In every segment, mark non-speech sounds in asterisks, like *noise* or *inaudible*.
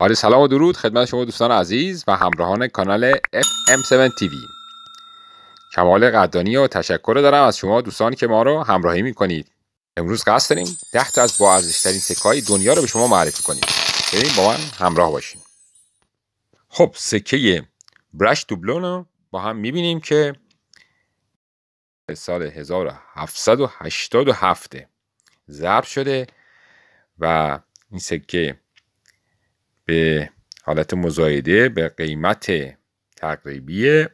آره سلام و درود خدمت شما دوستان عزیز و همراهان کانال FM7 TV کمال قدانی و تشکر دارم از شما دوستان که ما رو همراهی میکنید امروز قصد داریم 10 تا از با ارزشترین سکه دنیا رو به شما معرفی کنیم بریم با من همراه باشین خب سکه برش دوبلون رو با هم میبینیم که سال 1787 ضرب شده و این سکه به حالت مزایده به قیمت تقریبی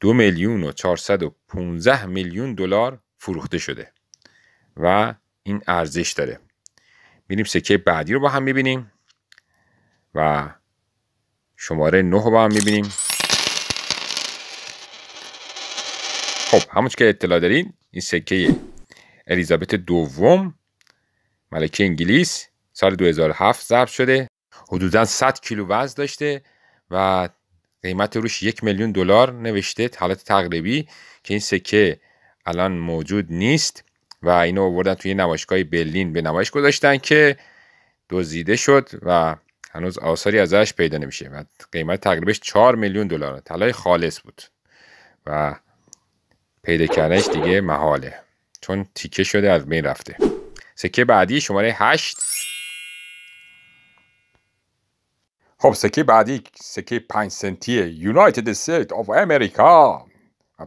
دو میلیون و پونزه میلیون دلار فروخته شده و این ارزش داره میریم سکه بعدی رو با هم میبینیم و شماره نه رو با هم میبینیم خب همون که اطلاع دارین این سکه الیزابت دوم ملکه انگلیس سال 2007 ضبط شده حدودا 100 کیلو وزن داشته و قیمت روش یک میلیون دلار نوشته حالت تقریبی که این سکه الان موجود نیست و اینو آوردن توی نمایشگاه برلین به نمایش گذاشتن که دزدیده شد و هنوز آثاری ازش پیدا نمیشه و قیمت تقریبش 4 میلیون دلار طلای خالص بود و پیدا کردنش دیگه محاله چون تیکه شده از بین رفته سکه بعدی شماره 8 خب سکه بعدی سکه 5 سنتی یونایتد استیت آف امریکا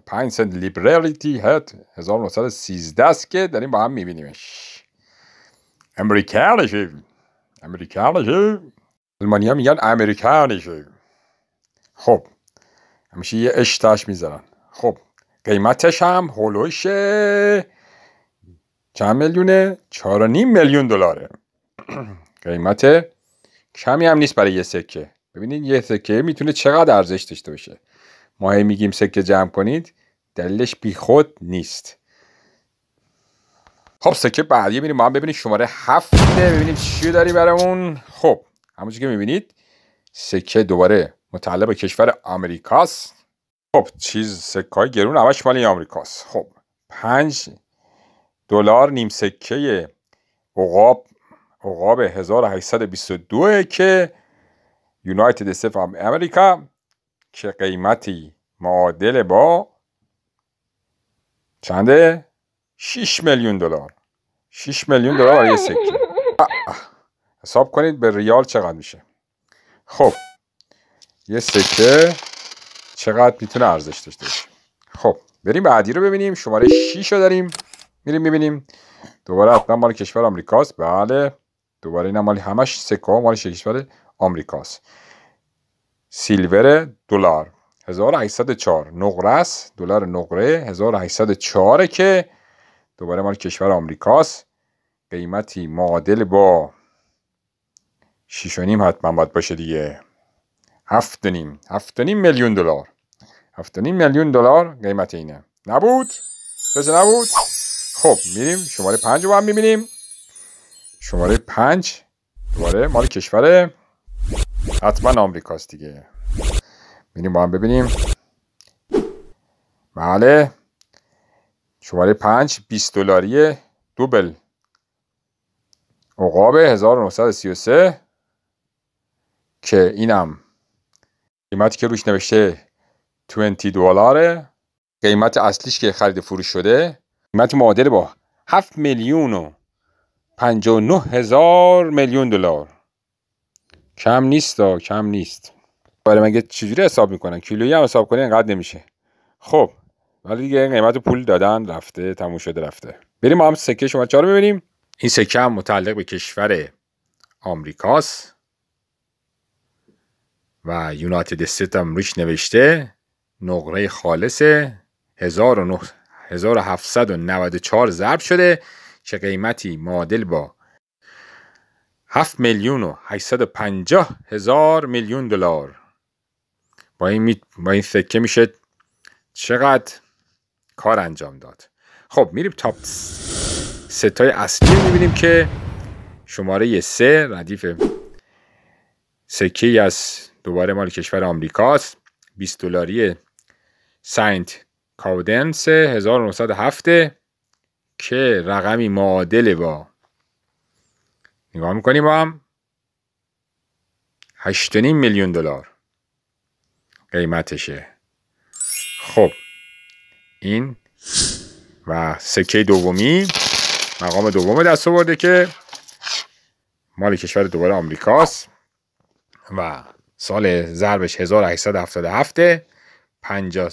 5 سنت لیبرالیتی هد 1913 است که داریم با هم میبینیمش امریکانشه امریکانشه المانی ها میگن امریکانشه خب همیشه یه اشتاش میذارن خب قیمتش هم هلوش چند میلیونه؟ چهار میلیون دلاره *clears throat* قیمت کمی هم نیست برای یه سکه ببینید یه سکه میتونه چقدر ارزش داشته باشه ما هی میگیم سکه جمع کنید دلیلش بیخود نیست خب سکه بعدی ببینیم ما ببینیم شماره هفته ببینیم چی داری برامون خب همونجور که میبینید سکه دوباره متعلق به کشور آمریکاست خب چیز سکه های گرون همش مال آمریکاست خب پنج دلار نیم سکه عقاب عقاب 1822 که یونایتد استیف امریکا که قیمتی معادل با چنده 6 میلیون دلار 6 میلیون دلار یه سکه *laughs* حساب کنید به ریال چقدر میشه خب یه سکه چقدر میتونه ارزش داشته باشه خب بریم بعدی رو ببینیم شماره 6 رو داریم میریم ببینیم دوباره حتما مال کشور آمریکاست بله دوباره اینا مال همش سکه ها مال کشور آمریکاست سیلور دلار 1804 نقره است دلار نقره 1804 که دوباره مال کشور آمریکاست قیمتی معادل با 6 نیم حتما باید باشه دیگه 7 نیم 7 نیم میلیون دلار 7 نیم میلیون دلار قیمت اینه نبود؟ درست نبود؟ خب میریم شماره 5 رو هم میبینیم شماره پنج دوباره مال کشور حتما آمریکاست دیگه بینیم با هم ببینیم بله شماره پنج 20 دلاری دوبل عقاب 1933 که اینم قیمتی که روش نوشته 20 دلاره قیمت اصلیش که خرید فروش شده قیمت معادل با 7 میلیون و 59 هزار میلیون دلار کم نیست دا. کم نیست برای مگه چجوری حساب میکنن کیلویی هم حساب کنی اینقدر نمیشه خب ولی دیگه قیمت پول دادن رفته تموم شده رفته بریم هم سکه شما چهار ببینیم این سکه هم متعلق به کشور آمریکاست و یونایتد استیت هم روش نوشته نقره خالص 1994 ضرب شده چه قیمتی معادل با 7 میلیون و 850 هزار میلیون دلار با این می... با این سکه میشه چقدر کار انجام داد خب میریم تا ستای اصلی رو میبینیم که شماره سه ردیف سکه از دوباره مال کشور آمریکاست 20 دلاری سنت کاودنس 1907 که رقمی معادله با نگاه میکنیم با هم 8.5 میلیون دلار قیمتشه خب این و سکه دومی مقام دوم دست آورده که مال کشور دوباره آمریکاست و سال ضربش 1877 50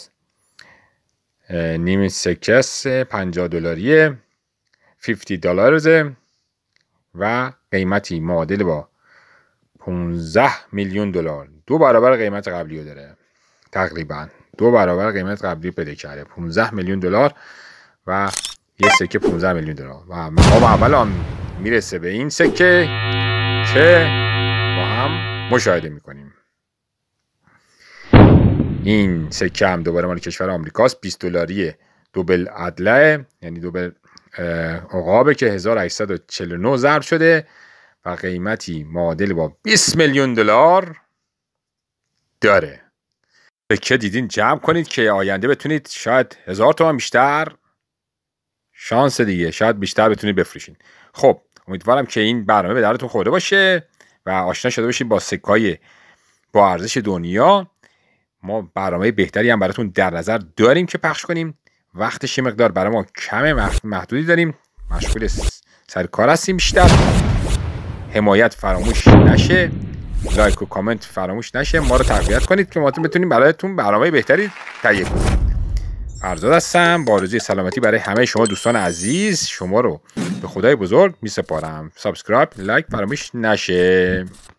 نیم سکس 50 دلاری 50 روزه و قیمتی معادل با 15 میلیون دلار دو برابر قیمت قبلی رو داره تقریبا دو برابر قیمت قبلی بده کرده 15 میلیون دلار و یه سکه 15 میلیون دلار و مقام اول میرسه به این سکه که با هم مشاهده میکنیم این سکه هم دوباره مال کشور آمریکاست 20 دلاری دوبل ادله یعنی دوبل عقابه که 1849 ضرب شده و قیمتی معادل با 20 میلیون دلار داره که دیدین جمع کنید که آینده بتونید شاید هزار تومن بیشتر شانس دیگه شاید بیشتر بتونید بفروشین خب امیدوارم که این برنامه به درتون خورده باشه و آشنا شده باشید با سکای با ارزش دنیا ما برنامه بهتری هم براتون در نظر داریم که پخش کنیم وقتش مقدار برای ما کم محدودی داریم مشغول سر کار هستیم بیشتر حمایت فراموش نشه لایک و کامنت فراموش نشه ما رو تقویت کنید که ما بتونیم برایتون برنامه بهتری تهیه کنیم فرزاد هستم با سلامتی برای همه شما دوستان عزیز شما رو به خدای بزرگ می سپارم سابسکرایب لایک فراموش نشه